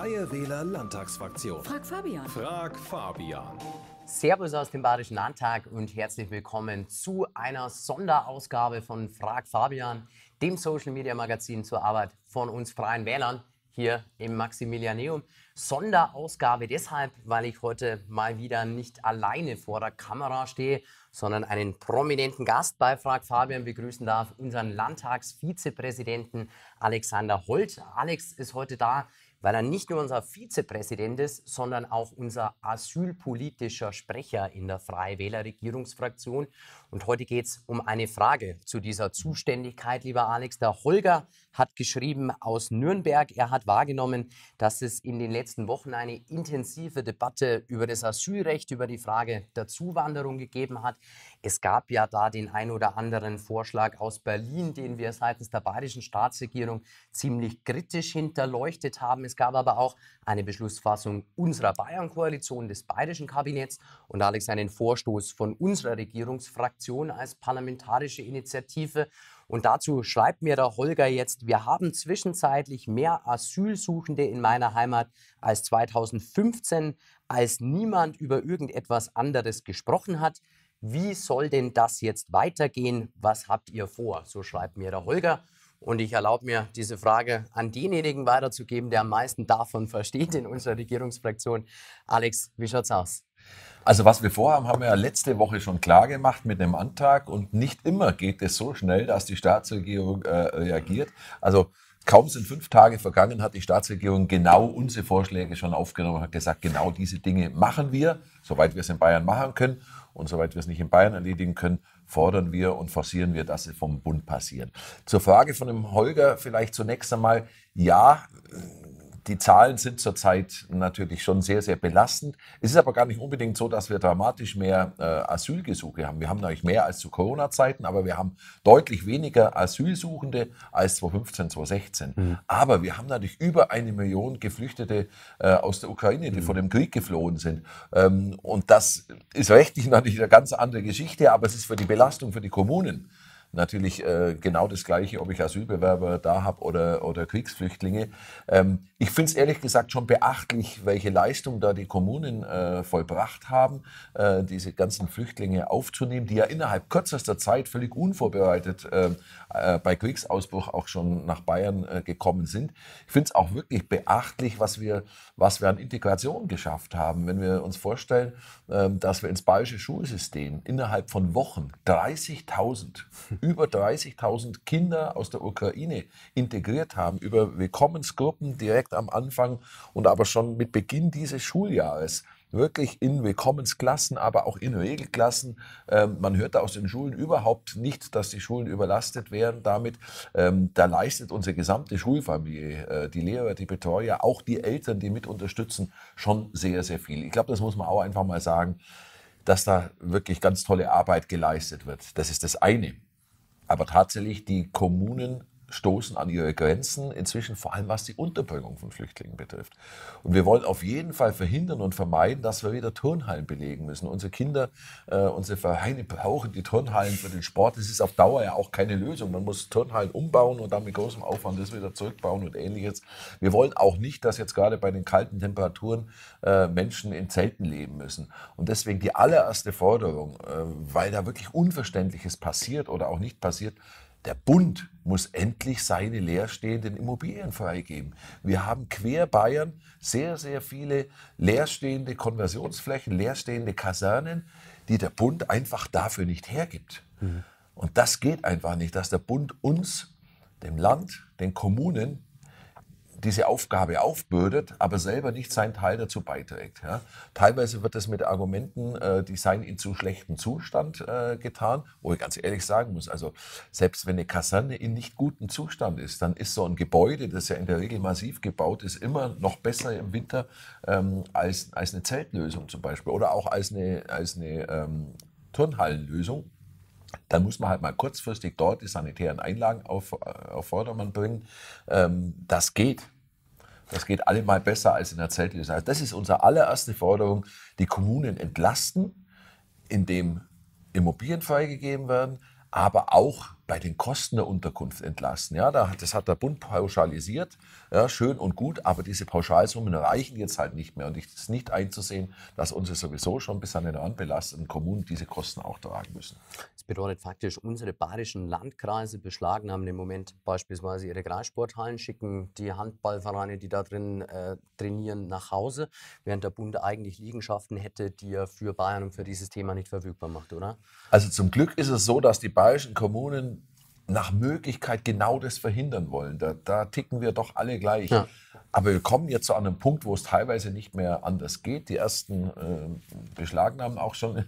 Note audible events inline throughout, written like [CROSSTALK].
Freie Wähler Landtagsfraktion. Frag Fabian. Frag Fabian. Servus aus dem Bayerischen Landtag und herzlich willkommen zu einer Sonderausgabe von Frag Fabian, dem Social Media Magazin zur Arbeit von uns Freien Wählern hier im Maximilianeum. Sonderausgabe deshalb, weil ich heute mal wieder nicht alleine vor der Kamera stehe, sondern einen prominenten Gast bei Frag Fabian begrüßen darf, unseren Landtagsvizepräsidenten Alexander Holt. Alex ist heute da weil er nicht nur unser Vizepräsident ist, sondern auch unser asylpolitischer Sprecher in der Freie Wähler Regierungsfraktion. Und heute geht es um eine Frage zu dieser Zuständigkeit, lieber Alex. Der Holger hat geschrieben aus Nürnberg, er hat wahrgenommen, dass es in den letzten Wochen eine intensive Debatte über das Asylrecht, über die Frage der Zuwanderung gegeben hat. Es gab ja da den ein oder anderen Vorschlag aus Berlin, den wir seitens der bayerischen Staatsregierung ziemlich kritisch hinterleuchtet haben. Es gab aber auch eine Beschlussfassung unserer Bayern-Koalition, des bayerischen Kabinetts und Alex einen Vorstoß von unserer Regierungsfraktion als parlamentarische Initiative. Und dazu schreibt mir der Holger jetzt, wir haben zwischenzeitlich mehr Asylsuchende in meiner Heimat als 2015, als niemand über irgendetwas anderes gesprochen hat. Wie soll denn das jetzt weitergehen? Was habt ihr vor? So schreibt mir der Holger. Und ich erlaube mir, diese Frage an denjenigen weiterzugeben, der am meisten davon [LAUGHS] versteht in unserer Regierungsfraktion. Alex, wie schaut's aus? Also was wir vorhaben, haben wir ja letzte Woche schon klar gemacht mit dem Antrag und nicht immer geht es so schnell, dass die Staatsregierung äh, reagiert. Also Kaum sind fünf Tage vergangen, hat die Staatsregierung genau unsere Vorschläge schon aufgenommen und hat gesagt, genau diese Dinge machen wir, soweit wir es in Bayern machen können. Und soweit wir es nicht in Bayern erledigen können, fordern wir und forcieren wir, dass sie vom Bund passieren. Zur Frage von dem Holger vielleicht zunächst einmal, ja, die Zahlen sind zurzeit natürlich schon sehr, sehr belastend. Es ist aber gar nicht unbedingt so, dass wir dramatisch mehr äh, Asylgesuche haben. Wir haben natürlich mehr als zu Corona-Zeiten, aber wir haben deutlich weniger Asylsuchende als 2015, 2016. Mhm. Aber wir haben natürlich über eine Million Geflüchtete äh, aus der Ukraine, die mhm. vor dem Krieg geflohen sind. Ähm, und das ist rechtlich natürlich eine ganz andere Geschichte, aber es ist für die Belastung für die Kommunen natürlich äh, genau das Gleiche, ob ich Asylbewerber da habe oder, oder Kriegsflüchtlinge. Ähm, ich finde es ehrlich gesagt schon beachtlich, welche Leistung da die Kommunen äh, vollbracht haben, äh, diese ganzen Flüchtlinge aufzunehmen, die ja innerhalb kürzester Zeit völlig unvorbereitet äh, äh, bei Kriegsausbruch auch schon nach Bayern äh, gekommen sind. Ich finde es auch wirklich beachtlich, was wir, was wir an Integration geschafft haben. Wenn wir uns vorstellen, ähm, dass wir ins bayerische Schulsystem innerhalb von Wochen 30.000 über 30.000 Kinder aus der Ukraine integriert haben, über Willkommensgruppen direkt am Anfang und aber schon mit Beginn dieses Schuljahres wirklich in Willkommensklassen, aber auch in Regelklassen. Ähm, man hört da aus den Schulen überhaupt nicht, dass die Schulen überlastet wären damit. Ähm, da leistet unsere gesamte Schulfamilie, äh, die Lehrer, die Betreuer, auch die Eltern, die mit unterstützen, schon sehr, sehr viel. Ich glaube, das muss man auch einfach mal sagen, dass da wirklich ganz tolle Arbeit geleistet wird. Das ist das eine aber tatsächlich die Kommunen stoßen an ihre Grenzen, inzwischen vor allem was die Unterbringung von Flüchtlingen betrifft. Und wir wollen auf jeden Fall verhindern und vermeiden, dass wir wieder Turnhallen belegen müssen. Unsere Kinder, äh, unsere Vereine brauchen die Turnhallen für den Sport. Das ist auf Dauer ja auch keine Lösung. Man muss Turnhallen umbauen und dann mit großem Aufwand das wieder zurückbauen und ähnliches. Wir wollen auch nicht, dass jetzt gerade bei den kalten Temperaturen äh, Menschen in Zelten leben müssen. Und deswegen die allererste Forderung, äh, weil da wirklich Unverständliches passiert oder auch nicht passiert, der Bund muss endlich seine leerstehenden Immobilien freigeben. Wir haben quer Bayern sehr, sehr viele leerstehende Konversionsflächen, leerstehende Kasernen, die der Bund einfach dafür nicht hergibt. Mhm. Und das geht einfach nicht, dass der Bund uns, dem Land, den Kommunen diese Aufgabe aufbürdet, aber selber nicht seinen Teil dazu beiträgt. Ja. Teilweise wird das mit Argumenten, äh, die seien in zu schlechtem Zustand äh, getan, wo ich ganz ehrlich sagen muss, also selbst wenn eine Kaserne in nicht gutem Zustand ist, dann ist so ein Gebäude, das ja in der Regel massiv gebaut ist, immer noch besser im Winter ähm, als, als eine Zeltlösung zum Beispiel oder auch als eine, als eine ähm, Turnhallenlösung dann muss man halt mal kurzfristig dort die sanitären Einlagen auf, äh, auf Vordermann bringen. Ähm, das geht. Das geht allemal besser als in der Zeltlösung. Also das ist unsere allererste Forderung, die Kommunen entlasten, indem Immobilien freigegeben werden, aber auch bei den Kosten der Unterkunft entlasten. Ja, das hat der Bund pauschalisiert, ja, schön und gut, aber diese Pauschalsummen reichen jetzt halt nicht mehr. Und es ist nicht einzusehen, dass unsere sowieso schon bis an den Rand belasteten Kommunen diese Kosten auch tragen müssen. Das bedeutet faktisch, unsere bayerischen Landkreise beschlagnahmen im Moment beispielsweise ihre Kreissporthallen, schicken die Handballvereine, die da drin äh, trainieren, nach Hause, während der Bund eigentlich Liegenschaften hätte, die er für Bayern und für dieses Thema nicht verfügbar macht, oder? Also zum Glück ist es so, dass die bayerischen Kommunen nach Möglichkeit genau das verhindern wollen. Da, da ticken wir doch alle gleich. Ja. Aber wir kommen jetzt zu einem Punkt, wo es teilweise nicht mehr anders geht. Die ersten äh, beschlagnahmen auch schon [LAUGHS] äh,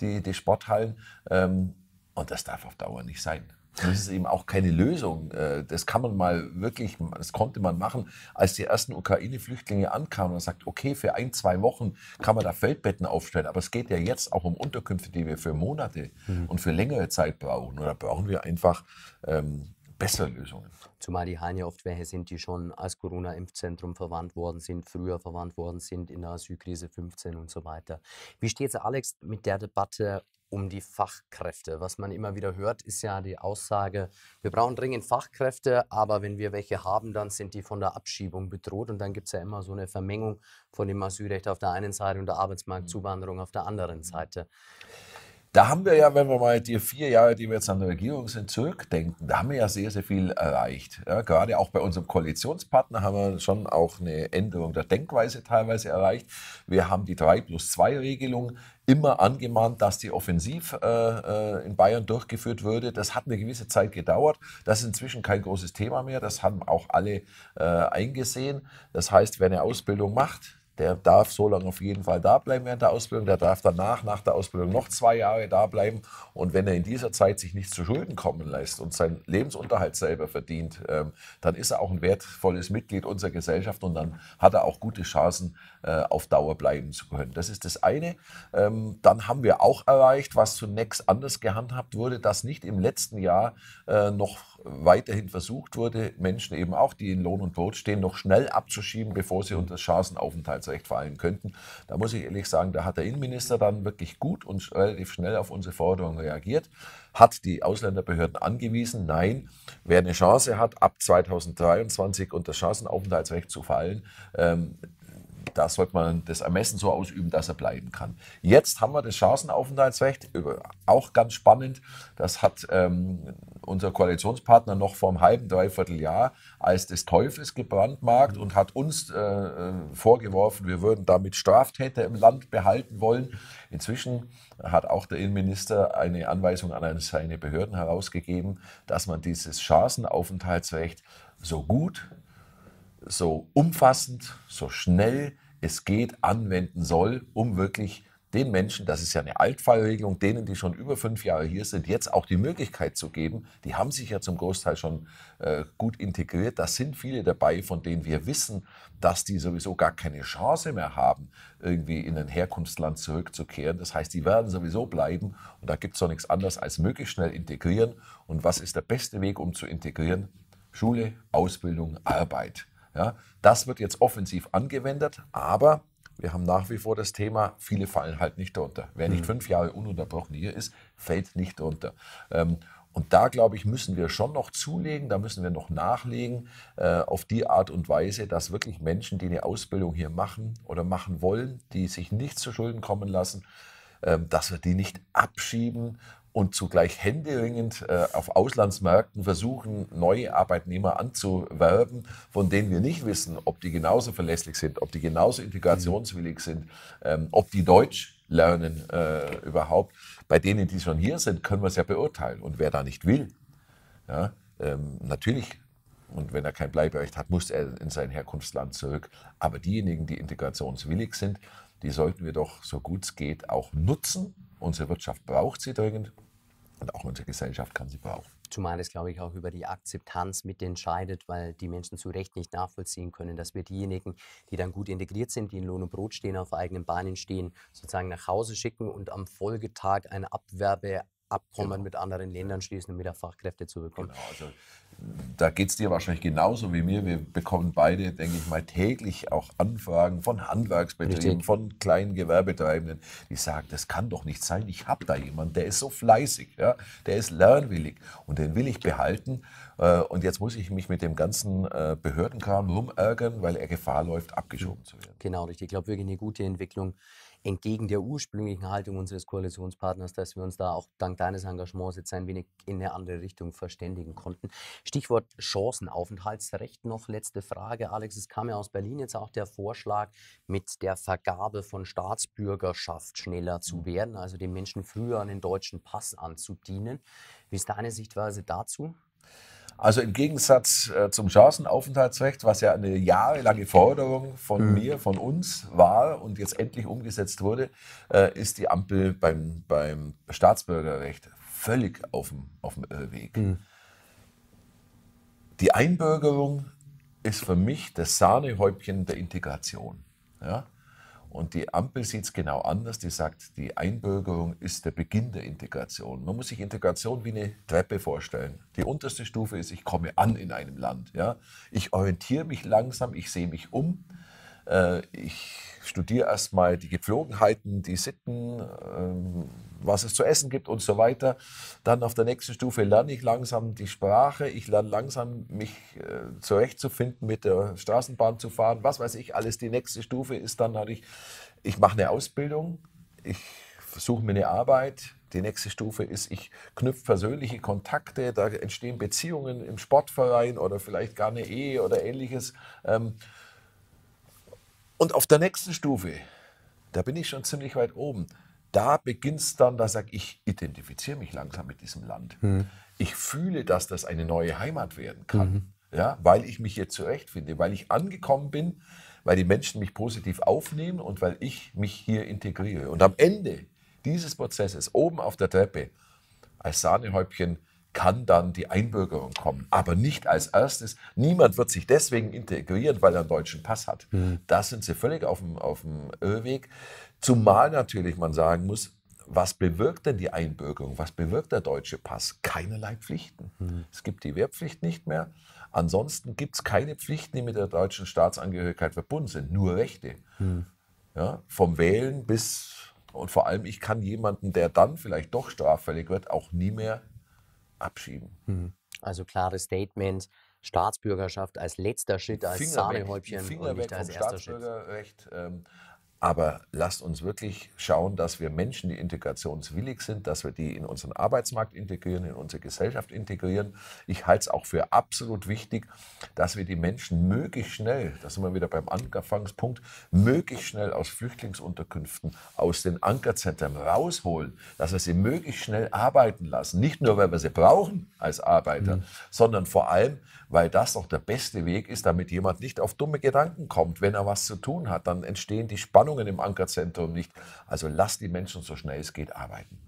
die, die Sporthallen. Ähm, und das darf auf Dauer nicht sein. Das ist eben auch keine Lösung. Äh, das kann man mal wirklich, das konnte man machen, als die ersten Ukraine-Flüchtlinge ankamen und sagt, okay, für ein, zwei Wochen kann man da Feldbetten aufstellen, aber es geht ja jetzt auch um Unterkünfte, die wir für Monate mhm. und für längere Zeit brauchen. Und da brauchen wir einfach ähm, bessere Lösungen. Zumal die Haien ja oft welche sind, die schon als Corona-Impfzentrum verwandt worden sind, früher verwandt worden sind in der Asylkrise 15 und so weiter. Wie steht es, Alex, mit der Debatte um die Fachkräfte. Was man immer wieder hört, ist ja die Aussage, wir brauchen dringend Fachkräfte, aber wenn wir welche haben, dann sind die von der Abschiebung bedroht. Und dann gibt es ja immer so eine Vermengung von dem Asylrecht auf der einen Seite und der Arbeitsmarktzuwanderung mhm. auf der anderen mhm. Seite. Da haben wir ja, wenn wir mal die vier Jahre, die wir jetzt an der Regierung sind, zurückdenken, da haben wir ja sehr, sehr viel erreicht. Ja, gerade auch bei unserem Koalitionspartner haben wir schon auch eine Änderung der Denkweise teilweise erreicht. Wir haben die 3 plus 2 Regelung immer angemahnt, dass die Offensiv äh, äh, in Bayern durchgeführt würde. Das hat eine gewisse Zeit gedauert. Das ist inzwischen kein großes Thema mehr. Das haben auch alle äh, eingesehen. Das heißt, wer eine Ausbildung macht, der darf so lange auf jeden Fall da bleiben während der Ausbildung, der darf danach, nach der Ausbildung noch zwei Jahre da bleiben und wenn er in dieser Zeit sich nicht zu Schulden kommen lässt und seinen Lebensunterhalt selber verdient, ähm, dann ist er auch ein wertvolles Mitglied unserer Gesellschaft und dann hat er auch gute Chancen, äh, auf Dauer bleiben zu können. Das ist das eine. Ähm, dann haben wir auch erreicht, was zunächst anders gehandhabt wurde, dass nicht im letzten Jahr äh, noch weiterhin versucht wurde, Menschen eben auch, die in Lohn und Brot stehen, noch schnell abzuschieben, bevor sie unter Chancenaufenthalt sind. Recht fallen könnten. Da muss ich ehrlich sagen, da hat der Innenminister dann wirklich gut und relativ schnell auf unsere Forderung reagiert, hat die Ausländerbehörden angewiesen, nein, wer eine Chance hat, ab 2023 unter Chancenaufenthaltsrecht zu fallen, ähm, da sollte man das Ermessen so ausüben, dass er bleiben kann. Jetzt haben wir das Chancenaufenthaltsrecht, auch ganz spannend. Das hat ähm, unser Koalitionspartner noch vor einem halben, dreiviertel Jahr als des Teufels gebrandmarkt mhm. und hat uns äh, äh, vorgeworfen, wir würden damit Straftäter im Land behalten wollen. Inzwischen hat auch der Innenminister eine Anweisung an seine Behörden herausgegeben, dass man dieses Chancenaufenthaltsrecht so gut, so umfassend, so schnell es geht anwenden soll, um wirklich den Menschen, das ist ja eine Altfallregelung, denen, die schon über fünf Jahre hier sind, jetzt auch die Möglichkeit zu geben. Die haben sich ja zum Großteil schon äh, gut integriert. Da sind viele dabei, von denen wir wissen, dass die sowieso gar keine Chance mehr haben, irgendwie in ein Herkunftsland zurückzukehren. Das heißt, die werden sowieso bleiben und da gibt es doch nichts anderes als möglichst schnell integrieren. Und was ist der beste Weg, um zu integrieren? Schule, Ausbildung, Arbeit. Ja, das wird jetzt offensiv angewendet, aber wir haben nach wie vor das Thema, viele fallen halt nicht drunter. Wer nicht mhm. fünf Jahre ununterbrochen hier ist, fällt nicht drunter. Ähm, und da, glaube ich, müssen wir schon noch zulegen, da müssen wir noch nachlegen äh, auf die Art und Weise, dass wirklich Menschen, die eine Ausbildung hier machen oder machen wollen, die sich nichts zu Schulden kommen lassen, äh, dass wir die nicht abschieben und zugleich händeringend äh, auf Auslandsmärkten versuchen, neue Arbeitnehmer anzuwerben, von denen wir nicht wissen, ob die genauso verlässlich sind, ob die genauso integrationswillig sind, ähm, ob die Deutsch lernen äh, überhaupt. Bei denen, die schon hier sind, können wir es ja beurteilen. Und wer da nicht will, ja, ähm, natürlich und wenn er kein Bleiberecht hat, muss er in sein Herkunftsland zurück. Aber diejenigen, die integrationswillig sind, die sollten wir doch so gut es geht auch nutzen Unsere Wirtschaft braucht sie dringend und auch unsere Gesellschaft kann sie brauchen. Zumal es, glaube ich, auch über die Akzeptanz mit entscheidet, weil die Menschen zu Recht nicht nachvollziehen können, dass wir diejenigen, die dann gut integriert sind, die in Lohn und Brot stehen, auf eigenen Beinen stehen, sozusagen nach Hause schicken und am Folgetag eine Abwerbe Abkommen genau. mit anderen Ländern schließen, um wieder Fachkräfte zu bekommen. Genau, also da geht es dir wahrscheinlich genauso wie mir. Wir bekommen beide, denke ich mal, täglich auch Anfragen von Handwerksbetrieben, Richtig. von kleinen Gewerbetreibenden, die sagen, das kann doch nicht sein. Ich habe da jemanden, der ist so fleißig, ja? der ist lernwillig und den will ich behalten. Äh, und jetzt muss ich mich mit dem ganzen äh, Behördenkram rumärgern, weil er Gefahr läuft, abgeschoben zu werden. Genau, richtig. Ich glaube wirklich eine gute Entwicklung entgegen der ursprünglichen Haltung unseres Koalitionspartners, dass wir uns da auch dank deines Engagements jetzt ein wenig in eine andere Richtung verständigen konnten. Stichwort Chancenaufenthaltsrecht noch letzte Frage, Alex. Es kam ja aus Berlin jetzt auch der Vorschlag, mit der Vergabe von Staatsbürgerschaft schneller zu mhm. werden, also den Menschen früher einen deutschen Pass anzudienen. Wie ist deine Sichtweise dazu? Also im Gegensatz äh, zum Chancenaufenthaltsrecht, was ja eine jahrelange Forderung von mhm. mir, von uns war und jetzt endlich umgesetzt wurde, äh, ist die Ampel beim, beim Staatsbürgerrecht völlig auf dem, auf äh, Weg. Mhm. Die Einbürgerung ist für mich das Sahnehäubchen der Integration. Ja? Und die Ampel sieht es genau anders. Die sagt, die Einbürgerung ist der Beginn der Integration. Man muss sich Integration wie eine Treppe vorstellen. Die unterste Stufe ist, ich komme an in einem Land. Ja? Ich orientiere mich langsam, ich sehe mich um äh, ich studiere erstmal die Gepflogenheiten, die Sitten, ähm, was es zu essen gibt und so weiter. Dann auf der nächsten Stufe lerne ich langsam die Sprache, ich lerne langsam mich äh, zurechtzufinden, mit der Straßenbahn zu fahren, was weiß ich alles. Die nächste Stufe ist dann, ich, ich mache eine Ausbildung, ich versuche mir eine Arbeit, die nächste Stufe ist, ich knüpfe persönliche Kontakte, da entstehen Beziehungen im Sportverein oder vielleicht gar eine Ehe oder ähnliches. Ähm, und auf der nächsten Stufe, da bin ich schon ziemlich weit oben, da beginnt es dann, da sage ich, ich identifiziere mich langsam mit diesem Land. Mhm. Ich fühle, dass das eine neue Heimat werden kann, mhm. ja, weil ich mich hier zurechtfinde, weil ich angekommen bin, weil die Menschen mich positiv aufnehmen und weil ich mich hier integriere. Und am Ende dieses Prozesses, oben auf der Treppe, als Sahnehäubchen, kann dann die Einbürgerung kommen. Aber nicht als erstes. Niemand wird sich deswegen integrieren, weil er einen deutschen Pass hat. Mhm. Da sind sie völlig auf dem, auf dem Irrweg. Zumal natürlich man sagen muss, was bewirkt denn die Einbürgerung? Was bewirkt der deutsche Pass? Keinerlei Pflichten. Mhm. Es gibt die Wehrpflicht nicht mehr. Ansonsten gibt es keine Pflichten, die mit der deutschen Staatsangehörigkeit verbunden sind. Nur Rechte. Mhm. Ja, vom Wählen bis und vor allem, ich kann jemanden, der dann vielleicht doch straffällig wird, auch nie mehr abschieben. Mhm. Also klares Statement. Staatsbürgerschaft als letzter Schritt, als Finger Sahnehäubchen weg, und nicht als erster Staatsbürgerrecht. Ähm, aber lasst uns wirklich schauen, dass wir Menschen, die integrationswillig sind, dass wir die in unseren Arbeitsmarkt integrieren, in unsere Gesellschaft integrieren. Ich halte es auch für absolut wichtig, dass wir die Menschen möglichst schnell, da sind wir wieder beim Anfangspunkt, möglichst schnell aus Flüchtlingsunterkünften, aus den Ankerzentren rausholen, dass wir sie möglichst schnell arbeiten lassen. Nicht nur, weil wir sie brauchen als Arbeiter, mhm. sondern vor allem, weil das doch der beste Weg ist, damit jemand nicht auf dumme Gedanken kommt. Wenn er was zu tun hat, dann entstehen die Spannungen Wohnungen im Ankerzentrum nicht. Also lasst die Menschen so schnell es geht arbeiten.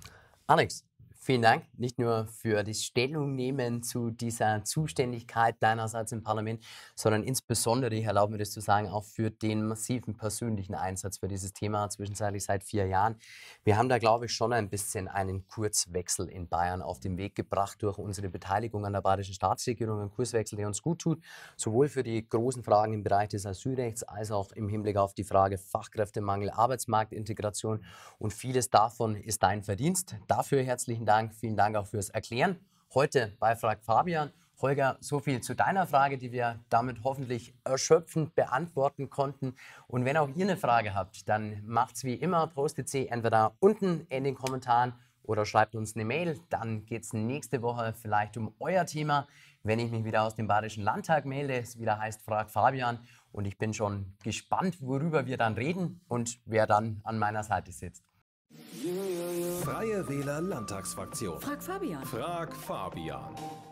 Alex, Vielen Dank, nicht nur für das Stellungnehmen zu dieser Zuständigkeit deinerseits im Parlament, sondern insbesondere, ich erlaube mir das zu sagen, auch für den massiven persönlichen Einsatz für dieses Thema, zwischenzeitlich seit vier Jahren. Wir haben da, glaube ich, schon ein bisschen einen Kurzwechsel in Bayern auf den Weg gebracht durch unsere Beteiligung an der Bayerischen Staatsregierung. Ein Kurswechsel, der uns gut tut, sowohl für die großen Fragen im Bereich des Asylrechts als auch im Hinblick auf die Frage Fachkräftemangel, Arbeitsmarktintegration. Und vieles davon ist dein Verdienst. Dafür herzlichen Dank. Dank. Vielen Dank auch fürs Erklären. Heute bei Frag Fabian. Holger, so viel zu deiner Frage, die wir damit hoffentlich erschöpfend beantworten konnten. Und wenn auch ihr eine Frage habt, dann macht's wie immer, postet sie entweder unten in den Kommentaren oder schreibt uns eine Mail. Dann geht es nächste Woche vielleicht um euer Thema. Wenn ich mich wieder aus dem Bayerischen Landtag melde, es wieder heißt Frag Fabian. Und ich bin schon gespannt, worüber wir dann reden und wer dann an meiner Seite sitzt. Ja, ja, ja. Freie Wähler Landtagsfraktion. Frag Fabian. Frag Fabian.